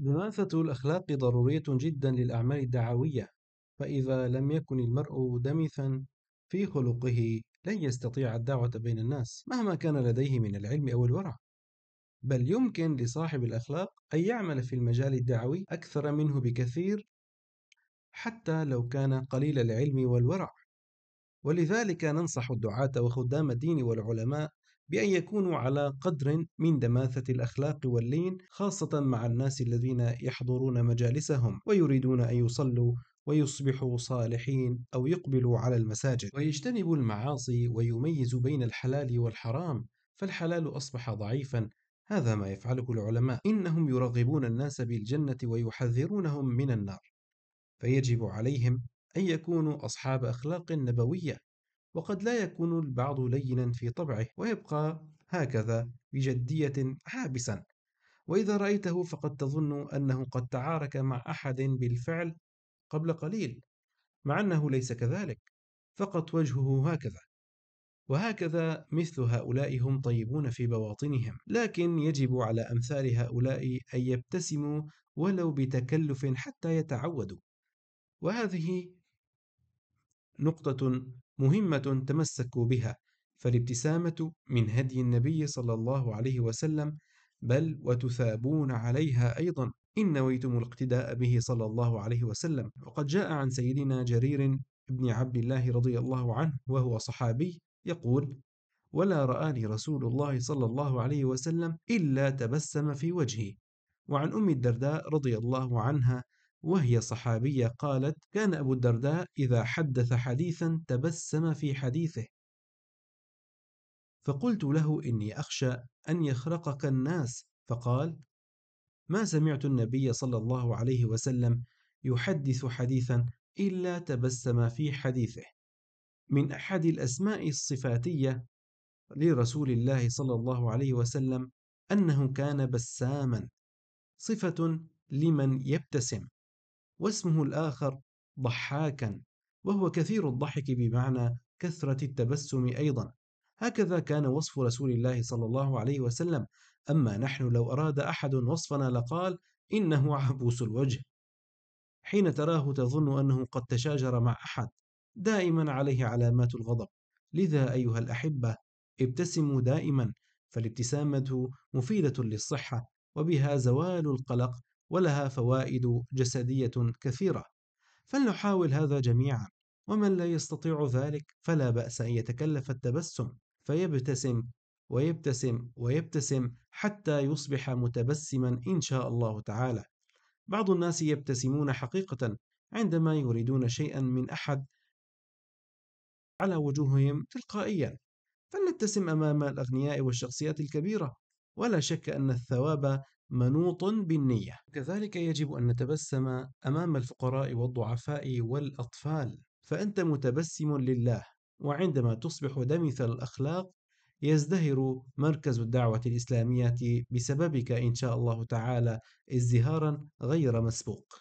دراسة الأخلاق ضرورية جدا للأعمال الدعوية، فإذا لم يكن المرء دمثا في خلقه لن يستطيع الدعوة بين الناس مهما كان لديه من العلم أو الورع. بل يمكن لصاحب الأخلاق أن يعمل في المجال الدعوي أكثر منه بكثير حتى لو كان قليل العلم والورع. ولذلك ننصح الدعاة وخدام الدين والعلماء بأن يكونوا على قدر من دماثة الأخلاق واللين خاصة مع الناس الذين يحضرون مجالسهم ويريدون أن يصلوا ويصبحوا صالحين أو يقبلوا على المساجد ويجتنبوا المعاصي ويميز بين الحلال والحرام فالحلال أصبح ضعيفا هذا ما يفعله العلماء إنهم يرغبون الناس بالجنة ويحذرونهم من النار فيجب عليهم أن يكونوا أصحاب أخلاق نبوية وقد لا يكون البعض لينا في طبعه ويبقى هكذا بجدية حابسا وإذا رأيته فقد تظن أنه قد تعارك مع أحد بالفعل قبل قليل مع أنه ليس كذلك فقط وجهه هكذا وهكذا مثل هؤلاء هم طيبون في بواطنهم لكن يجب على أمثال هؤلاء أن يبتسموا ولو بتكلف حتى يتعودوا وهذه نقطة مهمة تمسكوا بها فالابتسامة من هدي النبي صلى الله عليه وسلم بل وتثابون عليها أيضا إن نويتم الاقتداء به صلى الله عليه وسلم وقد جاء عن سيدنا جرير بن عبد الله رضي الله عنه وهو صحابي يقول ولا رآني رسول الله صلى الله عليه وسلم إلا تبسم في وجهي وعن أم الدرداء رضي الله عنها وهي صحابية قالت كان أبو الدرداء إذا حدث حديثا تبسم في حديثه فقلت له إني أخشى أن يخرقك الناس فقال ما سمعت النبي صلى الله عليه وسلم يحدث حديثا إلا تبسم في حديثه من أحد الأسماء الصفاتية لرسول الله صلى الله عليه وسلم أنه كان بساما صفة لمن يبتسم واسمه الآخر ضحاكا وهو كثير الضحك بمعنى كثرة التبسم أيضا هكذا كان وصف رسول الله صلى الله عليه وسلم أما نحن لو أراد أحد وصفنا لقال إنه عبوس الوجه حين تراه تظن أنه قد تشاجر مع أحد دائما عليه علامات الغضب لذا أيها الأحبة ابتسموا دائما فالابتسامة مفيدة للصحة وبها زوال القلق ولها فوائد جسدية كثيرة فلنحاول هذا جميعا ومن لا يستطيع ذلك فلا بأس أن يتكلف التبسم فيبتسم ويبتسم ويبتسم حتى يصبح متبسما إن شاء الله تعالى بعض الناس يبتسمون حقيقة عندما يريدون شيئا من أحد على وجوههم تلقائيا فلنبتسم أمام الأغنياء والشخصيات الكبيرة ولا شك أن الثواب منوط بالنية كذلك يجب أن نتبسم أمام الفقراء والضعفاء والأطفال فأنت متبسم لله وعندما تصبح دمث الأخلاق يزدهر مركز الدعوة الإسلامية بسببك إن شاء الله تعالى ازدهارا غير مسبوق